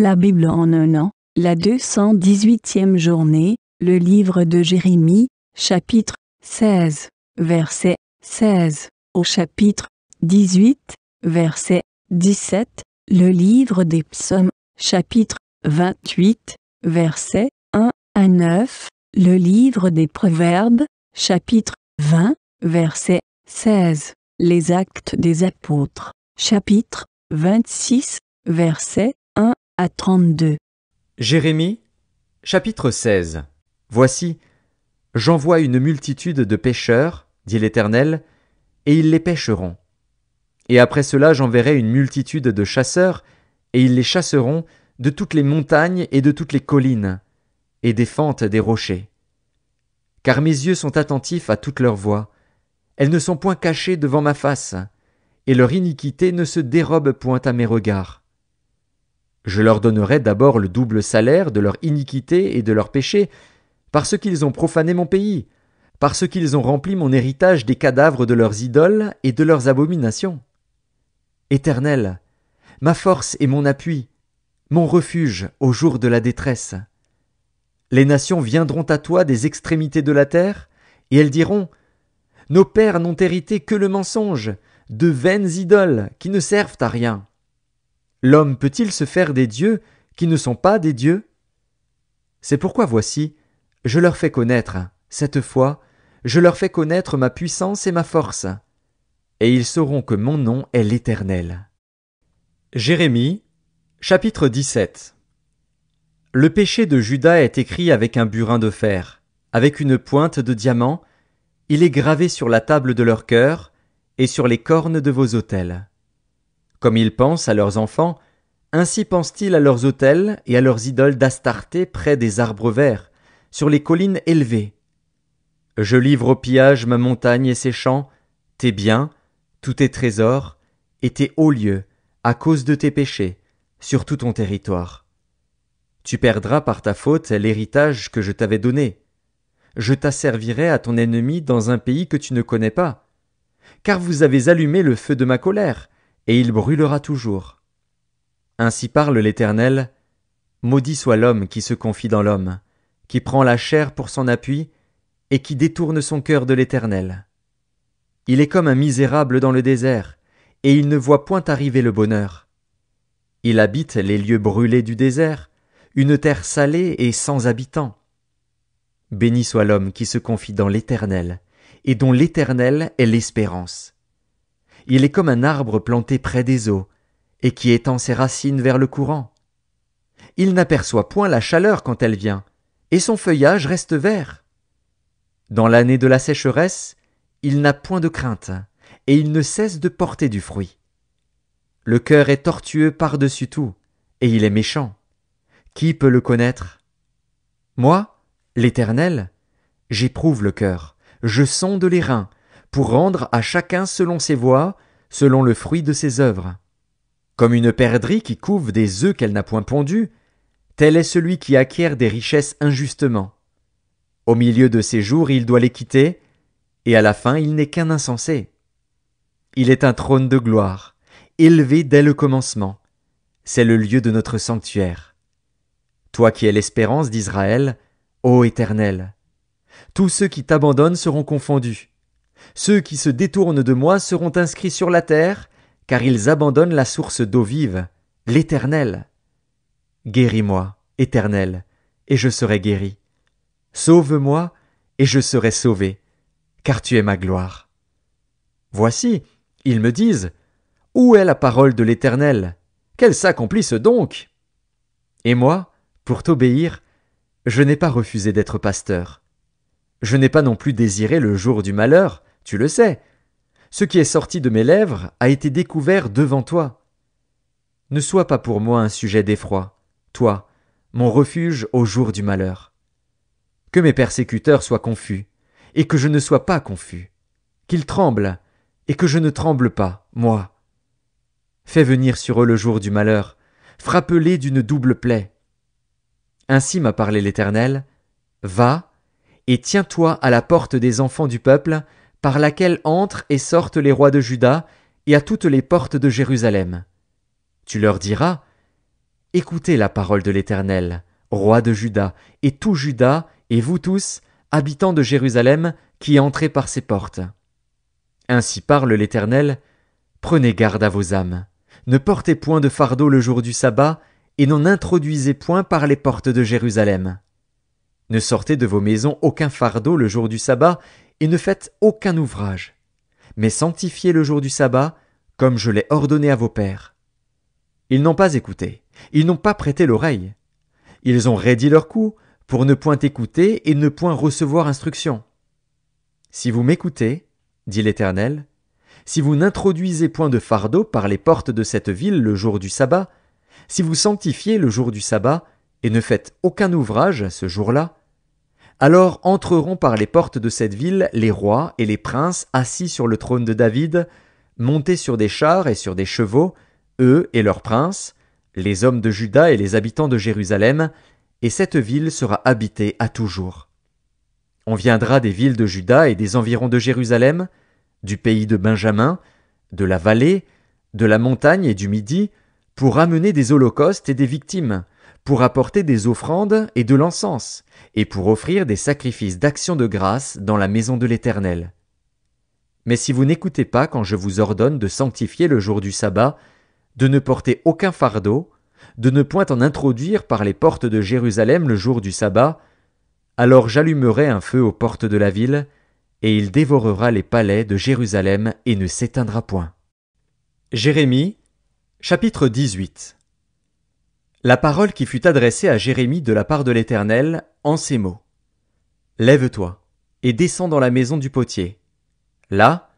La Bible en un an, la 218e journée, le livre de Jérémie, chapitre 16, verset 16, au chapitre 18, verset 17, le livre des psaumes, chapitre 28, verset 1 à 9, le livre des proverbes, chapitre 20, verset 16, les actes des apôtres, chapitre 26, verset Jérémie, chapitre 16. Voici, j'envoie une multitude de pêcheurs, dit l'Éternel, et ils les pêcheront. Et après cela, j'enverrai une multitude de chasseurs, et ils les chasseront de toutes les montagnes et de toutes les collines, et des fentes des rochers. Car mes yeux sont attentifs à toutes leurs voix, elles ne sont point cachées devant ma face, et leur iniquité ne se dérobe point à mes regards. Je leur donnerai d'abord le double salaire de leur iniquité et de leur péché, parce qu'ils ont profané mon pays, parce qu'ils ont rempli mon héritage des cadavres de leurs idoles et de leurs abominations. Éternel, ma force et mon appui, mon refuge au jour de la détresse. Les nations viendront à toi des extrémités de la terre, et elles diront Nos pères n'ont hérité que le mensonge, de vaines idoles qui ne servent à rien. L'homme peut-il se faire des dieux qui ne sont pas des dieux C'est pourquoi voici, je leur fais connaître, cette fois, je leur fais connaître ma puissance et ma force, et ils sauront que mon nom est l'Éternel. Jérémie, chapitre 17 Le péché de Judas est écrit avec un burin de fer, avec une pointe de diamant, il est gravé sur la table de leur cœur et sur les cornes de vos autels. Comme ils pensent à leurs enfants, ainsi pensent-ils à leurs autels et à leurs idoles d'Astarté près des arbres verts, sur les collines élevées. Je livre au pillage ma montagne et ses champs, tes biens, tous tes trésors, et tes hauts lieux, à cause de tes péchés, sur tout ton territoire. Tu perdras par ta faute l'héritage que je t'avais donné. Je t'asservirai à ton ennemi dans un pays que tu ne connais pas. Car vous avez allumé le feu de ma colère, et il brûlera toujours. Ainsi parle l'Éternel. Maudit soit l'homme qui se confie dans l'homme, qui prend la chair pour son appui, et qui détourne son cœur de l'Éternel. Il est comme un misérable dans le désert, et il ne voit point arriver le bonheur. Il habite les lieux brûlés du désert, une terre salée et sans habitants. Béni soit l'homme qui se confie dans l'Éternel, et dont l'Éternel est l'espérance. Il est comme un arbre planté près des eaux, et qui étend ses racines vers le courant. Il n'aperçoit point la chaleur quand elle vient, et son feuillage reste vert. Dans l'année de la sécheresse, il n'a point de crainte, et il ne cesse de porter du fruit. Le cœur est tortueux par-dessus tout, et il est méchant. Qui peut le connaître Moi, l'Éternel, j'éprouve le cœur, je sonde les reins, pour rendre à chacun selon ses voies, selon le fruit de ses œuvres. Comme une perdrix qui couve des œufs qu'elle n'a point pondus, tel est celui qui acquiert des richesses injustement. Au milieu de ses jours il doit les quitter, et à la fin il n'est qu'un insensé. Il est un trône de gloire, élevé dès le commencement. C'est le lieu de notre sanctuaire. Toi qui es l'espérance d'Israël, ô Éternel, tous ceux qui t'abandonnent seront confondus. Ceux qui se détournent de moi seront inscrits sur la terre, car ils abandonnent la source d'eau vive, l'Éternel. Guéris-moi, Éternel, et je serai guéri. Sauve-moi, et je serai sauvé, car tu es ma gloire. Voici, ils me disent, Où est la parole de l'Éternel Qu'elle s'accomplisse donc Et moi, pour t'obéir, je n'ai pas refusé d'être pasteur. Je n'ai pas non plus désiré le jour du malheur, tu le sais. Ce qui est sorti de mes lèvres a été découvert devant toi. Ne sois pas pour moi un sujet d'effroi, toi, mon refuge au jour du malheur. Que mes persécuteurs soient confus, et que je ne sois pas confus, qu'ils tremblent, et que je ne tremble pas, moi. Fais venir sur eux le jour du malheur, frappe-les d'une double plaie. Ainsi m'a parlé l'Éternel, Va, et tiens-toi à la porte des enfants du peuple, par laquelle entrent et sortent les rois de Juda, et à toutes les portes de Jérusalem. Tu leur diras, Écoutez la parole de l'Éternel, roi de Juda, et tout Juda, et vous tous, habitants de Jérusalem, qui entrez par ces portes. Ainsi parle l'Éternel, Prenez garde à vos âmes, ne portez point de fardeau le jour du sabbat, et n'en introduisez point par les portes de Jérusalem. Ne sortez de vos maisons aucun fardeau le jour du sabbat, et ne faites aucun ouvrage, mais sanctifiez le jour du sabbat, comme je l'ai ordonné à vos pères. Ils n'ont pas écouté, ils n'ont pas prêté l'oreille. Ils ont raidi leur cou pour ne point écouter et ne point recevoir instruction. Si vous m'écoutez, dit l'Éternel, si vous n'introduisez point de fardeau par les portes de cette ville le jour du sabbat, si vous sanctifiez le jour du sabbat, et ne faites aucun ouvrage ce jour-là, alors entreront par les portes de cette ville les rois et les princes assis sur le trône de David, montés sur des chars et sur des chevaux, eux et leurs princes, les hommes de Juda et les habitants de Jérusalem, et cette ville sera habitée à toujours. On viendra des villes de Juda et des environs de Jérusalem, du pays de Benjamin, de la vallée, de la montagne et du Midi, pour amener des holocaustes et des victimes, pour apporter des offrandes et de l'encens, et pour offrir des sacrifices d'action de grâce dans la maison de l'Éternel. Mais si vous n'écoutez pas quand je vous ordonne de sanctifier le jour du sabbat, de ne porter aucun fardeau, de ne point en introduire par les portes de Jérusalem le jour du sabbat, alors j'allumerai un feu aux portes de la ville, et il dévorera les palais de Jérusalem et ne s'éteindra point. Jérémie, chapitre 18 la parole qui fut adressée à Jérémie de la part de l'Éternel, en ces mots. Lève-toi, et descends dans la maison du potier. Là,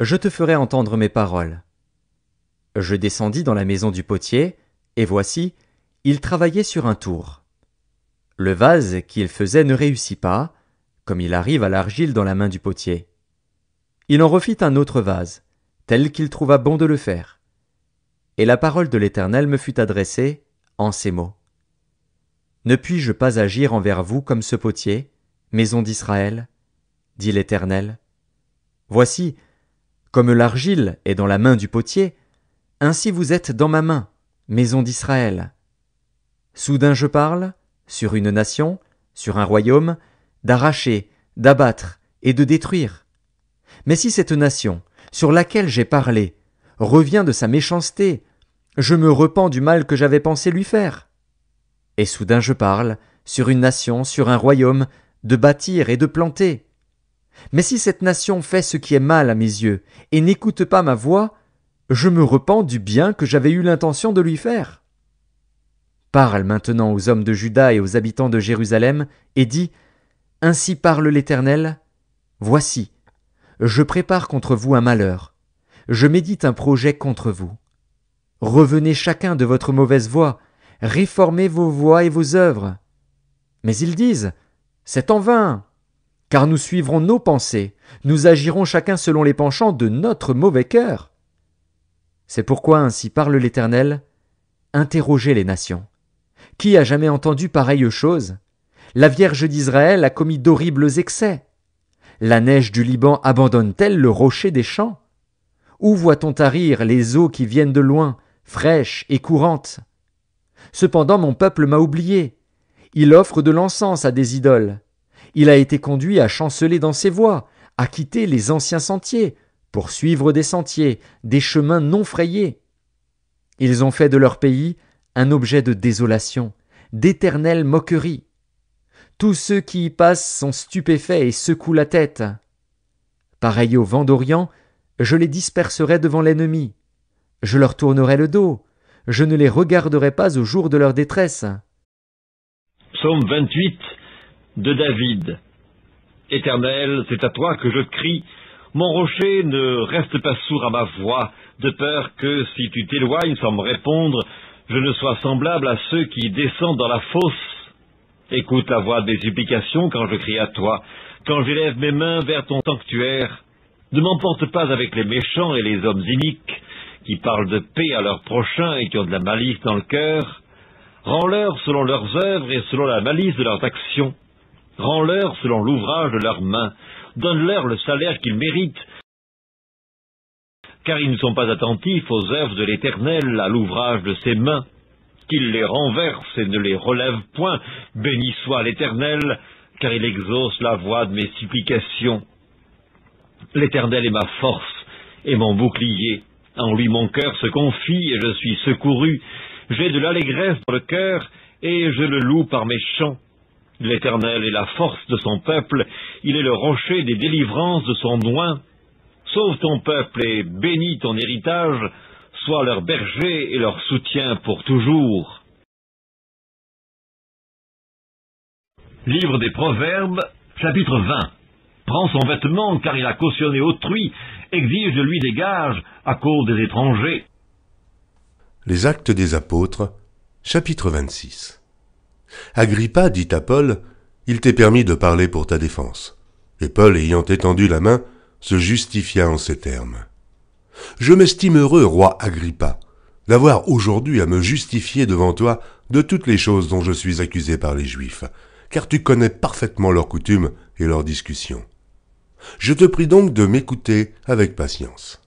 je te ferai entendre mes paroles. Je descendis dans la maison du potier, et voici, il travaillait sur un tour. Le vase qu'il faisait ne réussit pas, comme il arrive à l'argile dans la main du potier. Il en refit un autre vase, tel qu'il trouva bon de le faire. Et la parole de l'Éternel me fut adressée, ces mots. Ne puis-je pas agir envers vous comme ce potier, maison d'Israël dit l'Éternel. Voici, comme l'argile est dans la main du potier, ainsi vous êtes dans ma main, maison d'Israël. Soudain je parle, sur une nation, sur un royaume, d'arracher, d'abattre et de détruire. Mais si cette nation, sur laquelle j'ai parlé, revient de sa méchanceté, je me repens du mal que j'avais pensé lui faire. Et soudain je parle, sur une nation, sur un royaume, de bâtir et de planter. Mais si cette nation fait ce qui est mal à mes yeux, et n'écoute pas ma voix, je me repens du bien que j'avais eu l'intention de lui faire. Parle maintenant aux hommes de Juda et aux habitants de Jérusalem, et dis. Ainsi parle l'Éternel. Voici, je prépare contre vous un malheur, je médite un projet contre vous. Revenez chacun de votre mauvaise voie, réformez vos voies et vos œuvres. Mais ils disent, C'est en vain, car nous suivrons nos pensées, nous agirons chacun selon les penchants de notre mauvais cœur. C'est pourquoi ainsi parle l'Éternel, Interrogez les nations. Qui a jamais entendu pareille chose? La Vierge d'Israël a commis d'horribles excès. La neige du Liban abandonne-t-elle le rocher des champs? Où voit-on tarir les eaux qui viennent de loin, fraîche et courante. Cependant mon peuple m'a oublié. Il offre de l'encens à des idoles. Il a été conduit à chanceler dans ses voies, à quitter les anciens sentiers, pour suivre des sentiers, des chemins non frayés. Ils ont fait de leur pays un objet de désolation, d'éternelle moquerie. Tous ceux qui y passent sont stupéfaits et secouent la tête. Pareil au vent d'Orient, je les disperserai devant l'ennemi. Je leur tournerai le dos. Je ne les regarderai pas au jour de leur détresse. Psaume 28 de David. Éternel, c'est à toi que je crie. Mon rocher ne reste pas sourd à ma voix, de peur que, si tu t'éloignes sans me répondre, je ne sois semblable à ceux qui descendent dans la fosse. Écoute la voix des supplications quand je crie à toi, quand j'élève mes mains vers ton sanctuaire. Ne m'emporte pas avec les méchants et les hommes iniques, qui parlent de paix à leurs prochains et qui ont de la malice dans le cœur, rends-leur selon leurs œuvres et selon la malice de leurs actions, rends-leur selon l'ouvrage de leurs mains, donne-leur le salaire qu'ils méritent, car ils ne sont pas attentifs aux œuvres de l'Éternel, à l'ouvrage de ses mains, qu'il les renverse et ne les relève point, béni soit l'Éternel, car il exauce la voix de mes supplications. L'Éternel est ma force et mon bouclier. En lui mon cœur se confie et je suis secouru. J'ai de l'allégresse dans le cœur et je le loue par mes chants. L'Éternel est la force de son peuple, il est le rocher des délivrances de son loin. Sauve ton peuple et bénis ton héritage, sois leur berger et leur soutien pour toujours. Livre des Proverbes, chapitre 20. Prends son vêtement car il a cautionné autrui exige de lui des gages à cause des étrangers. Les Actes des Apôtres, chapitre 26. Agrippa dit à Paul, Il t'est permis de parler pour ta défense. Et Paul, ayant étendu la main, se justifia en ces termes. Je m'estime heureux, roi Agrippa, d'avoir aujourd'hui à me justifier devant toi de toutes les choses dont je suis accusé par les Juifs, car tu connais parfaitement leurs coutumes et leurs discussions. Je te prie donc de m'écouter avec patience.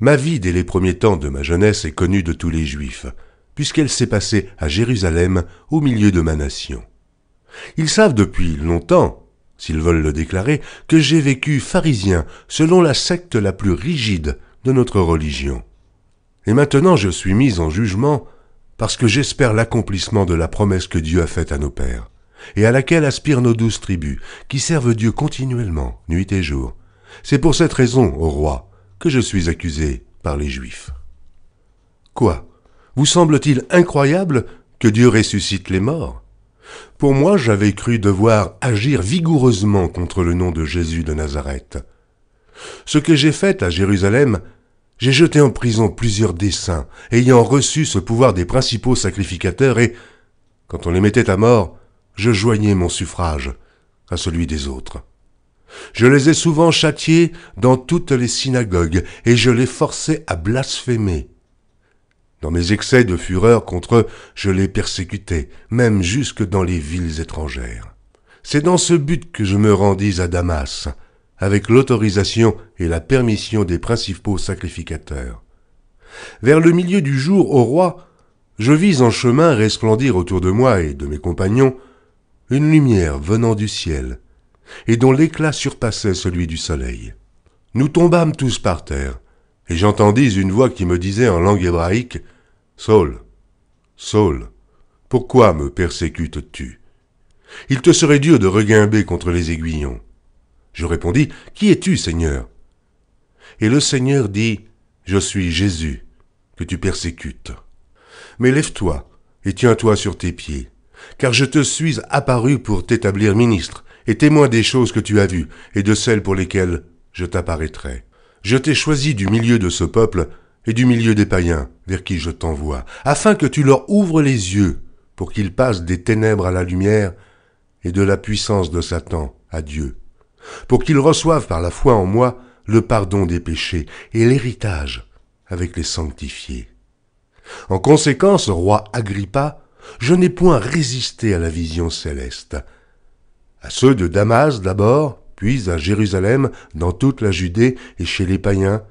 Ma vie dès les premiers temps de ma jeunesse est connue de tous les Juifs, puisqu'elle s'est passée à Jérusalem au milieu de ma nation. Ils savent depuis longtemps, s'ils veulent le déclarer, que j'ai vécu pharisien selon la secte la plus rigide de notre religion. Et maintenant je suis mis en jugement parce que j'espère l'accomplissement de la promesse que Dieu a faite à nos pères et à laquelle aspirent nos douze tribus, qui servent Dieu continuellement, nuit et jour. C'est pour cette raison, ô roi, que je suis accusé par les Juifs. Quoi Vous semble-t-il incroyable que Dieu ressuscite les morts Pour moi, j'avais cru devoir agir vigoureusement contre le nom de Jésus de Nazareth. Ce que j'ai fait à Jérusalem, j'ai jeté en prison plusieurs desseins, ayant reçu ce pouvoir des principaux sacrificateurs, et, quand on les mettait à mort, je joignais mon suffrage à celui des autres. Je les ai souvent châtiés dans toutes les synagogues, et je les forçais à blasphémer. Dans mes excès de fureur contre eux, je les persécutais, même jusque dans les villes étrangères. C'est dans ce but que je me rendis à Damas, avec l'autorisation et la permission des principaux sacrificateurs. Vers le milieu du jour, au roi, je vis en chemin resplendir autour de moi et de mes compagnons une lumière venant du ciel, et dont l'éclat surpassait celui du soleil. Nous tombâmes tous par terre, et j'entendis une voix qui me disait en langue hébraïque Saul, Saul, pourquoi me persécutes-tu Il te serait dur de regimber contre les aiguillons. Je répondis Qui es-tu, Seigneur Et le Seigneur dit Je suis Jésus, que tu persécutes. Mais lève-toi et tiens-toi sur tes pieds car je te suis apparu pour t'établir ministre, et témoin des choses que tu as vues, et de celles pour lesquelles je t'apparaîtrai. Je t'ai choisi du milieu de ce peuple, et du milieu des païens, vers qui je t'envoie, afin que tu leur ouvres les yeux, pour qu'ils passent des ténèbres à la lumière, et de la puissance de Satan à Dieu, pour qu'ils reçoivent par la foi en moi le pardon des péchés et l'héritage avec les sanctifiés. En conséquence, roi Agrippa, je n'ai point résisté à la vision céleste. À ceux de Damas d'abord, puis à Jérusalem, dans toute la Judée et chez les païens,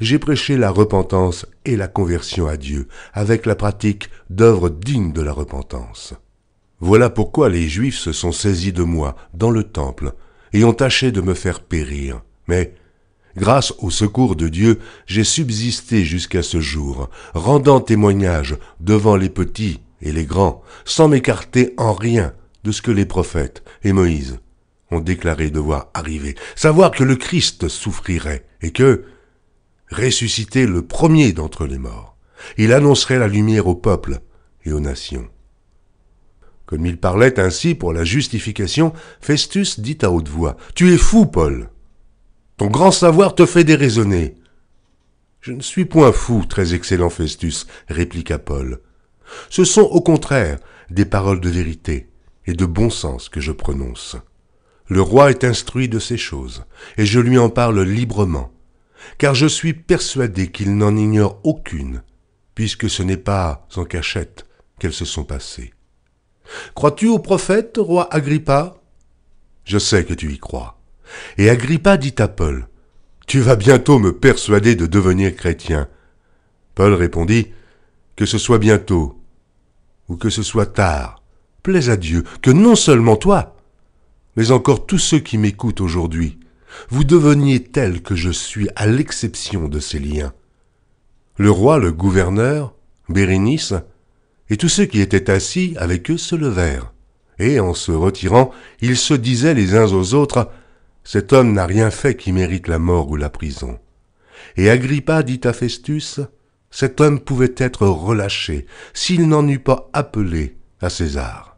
j'ai prêché la repentance et la conversion à Dieu, avec la pratique d'œuvres dignes de la repentance. Voilà pourquoi les Juifs se sont saisis de moi dans le temple et ont tâché de me faire périr. Mais, grâce au secours de Dieu, j'ai subsisté jusqu'à ce jour, rendant témoignage devant les petits et les grands, sans m'écarter en rien de ce que les prophètes et Moïse ont déclaré devoir arriver, savoir que le Christ souffrirait et que, ressuscité le premier d'entre les morts, il annoncerait la lumière au peuple et aux nations. Comme il parlait ainsi pour la justification, Festus dit à haute voix, Tu es fou, Paul. Ton grand savoir te fait déraisonner. Je ne suis point fou, très excellent Festus, répliqua Paul. Ce sont au contraire des paroles de vérité et de bon sens que je prononce. Le roi est instruit de ces choses, et je lui en parle librement, car je suis persuadé qu'il n'en ignore aucune, puisque ce n'est pas en cachette qu'elles se sont passées. Crois-tu au prophète, roi Agrippa Je sais que tu y crois. Et Agrippa dit à Paul, Tu vas bientôt me persuader de devenir chrétien. Paul répondit, que ce soit bientôt ou que ce soit tard, plaise à Dieu que non seulement toi, mais encore tous ceux qui m'écoutent aujourd'hui, vous deveniez tels que je suis à l'exception de ces liens. Le roi, le gouverneur, Bérénice, et tous ceux qui étaient assis avec eux se levèrent, et en se retirant, ils se disaient les uns aux autres, Cet homme n'a rien fait qui mérite la mort ou la prison. Et Agrippa dit à Festus, cet homme pouvait être relâché s'il n'en eût pas appelé à César.